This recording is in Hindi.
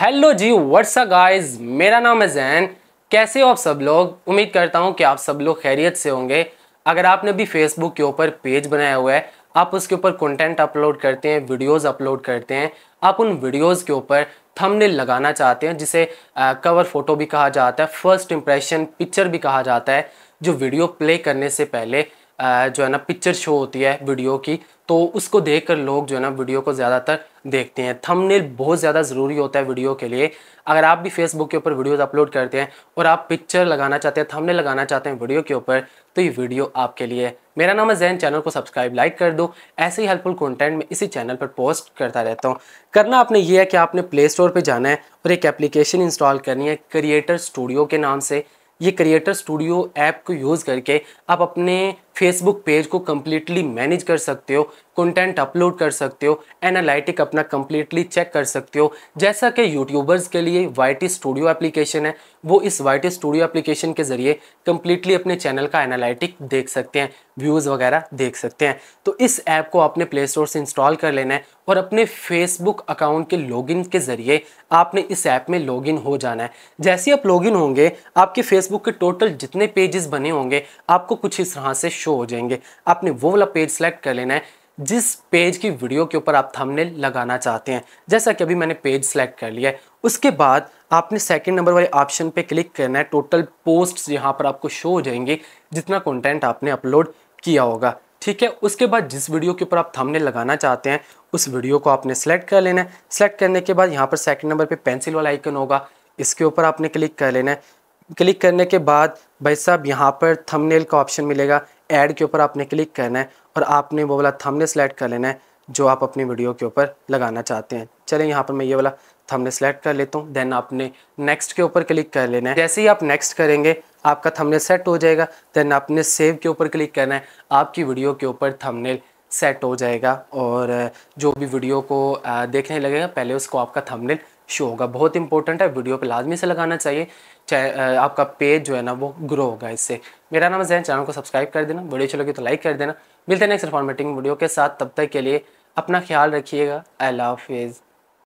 हेलो जी व्हाट्स अप गाइस मेरा नाम है जैन कैसे हो आप सब लोग उम्मीद करता हूँ कि आप सब लोग खैरियत से होंगे अगर आपने भी फेसबुक के ऊपर पेज बनाया हुआ है आप उसके ऊपर कंटेंट अपलोड करते हैं वीडियोस अपलोड करते हैं आप उन वीडियोस के ऊपर थंबनेल लगाना चाहते हैं जिसे कवर फ़ोटो भी कहा जाता है फर्स्ट इम्प्रेशन पिक्चर भी कहा जाता है जो वीडियो प्ले करने से पहले जो है ना पिक्चर शो होती है वीडियो की तो उसको देख कर लोग जो है ना वीडियो को ज़्यादातर देखते हैं थंबनेल बहुत ज़्यादा ज़रूरी होता है वीडियो के लिए अगर आप भी फेसबुक के ऊपर वीडियोस अपलोड करते हैं और आप पिक्चर लगाना चाहते हैं थंबनेल लगाना चाहते हैं वीडियो के ऊपर तो ये वीडियो आपके लिए मेरा नाम है जैन चैनल को सब्सक्राइब लाइक कर दो ऐसे ही हेल्पफुल कॉन्टेंट मैं इसी चैनल पर पोस्ट करता रहता हूँ करना आपने ये है कि आपने प्ले स्टोर पर जाना है और एक एप्लीकेशन इंस्टॉल करनी है क्रिएटर स्टूडियो के नाम से ये क्रिएटर स्टूडियो ऐप को यूज़ करके आप अपने फेसबुक पेज को कम्प्लीटली मैनेज कर सकते हो कंटेंट अपलोड कर सकते हो एनालिटिक अपना कम्प्लीटली चेक कर सकते हो जैसा कि यूट्यूबर्स के लिए वाई स्टूडियो एप्लीकेशन है वो इस वाई स्टूडियो एप्लीकेशन के ज़रिए कम्प्लीटली अपने चैनल का एनालिटिक देख सकते हैं व्यूज़ वगैरह देख सकते हैं तो इस ऐप को आपने प्ले स्टोर से इंस्टॉल कर लेना है और अपने फेसबुक अकाउंट के लॉगिन के ज़रिए आपने इस ऐप में लॉगिन हो जाना है जैसे आप लॉगिन होंगे आपके फेसबुक के टोटल जितने पेजेस बने होंगे आपको कुछ इस तरह से शो हो जाएंगे आपने वो वाला पेज सेलेक्ट कर लेना है जिस पेज की वीडियो के ऊपर आप थंबनेल लगाना चाहते हैं जैसा कि अभी मैंने पेज सेलेक्ट कर लिया है उसके बाद आपने सेकंड नंबर वाले ऑप्शन पे क्लिक करना है टोटल पोस्ट्स यहाँ पर आपको शो हो जाएंगे जितना कंटेंट आपने अपलोड किया होगा ठीक है उसके बाद जिस वीडियो के ऊपर आप थंबनेल लगाना चाहते हैं उस वीडियो को आपने सेलेक्ट कर लेना है सेलेक्ट करने के बाद यहाँ पर सेकेंड नंबर पर पेंसिल वाला आइकन होगा इसके ऊपर आपने क्लिक कर लेना है क्लिक करने के बाद भाई साहब यहाँ पर थंबनेल का ऑप्शन मिलेगा ऐड के ऊपर आपने क्लिक करना है और आपने वो वाला थंबनेल सेलेक्ट कर लेना है जो आप अपनी वीडियो के ऊपर लगाना चाहते हैं चलें यहाँ पर मैं ये वाला थंबनेल सेलेक्ट कर लेता हूँ देन आपने नेक्स्ट के ऊपर क्लिक कर लेना है जैसे ही आप नेक्स्ट करेंगे आपका थंबनेल सेट हो जाएगा देन आपने सेव के ऊपर क्लिक करना है आपकी वीडियो के ऊपर थंबनेल सेट हो जाएगा और जो भी वीडियो को देखने लगेगा पहले उसको आपका थंबनेल शो होगा बहुत इंपॉर्टेंट है वीडियो पे लाजमी से लगाना चाहिए चाहे आपका पेज जो है ना वो ग्रो होगा इससे मेरा नाम जैन चैनल को सब्सक्राइब कर देना वीडियो अच्छी लगी तो लाइक कर देना मिलते हैं नेक्स्ट फॉर्मेटिंग वीडियो के साथ तब तक के लिए अपना ख्याल रखिएगा आई लव हाफिज़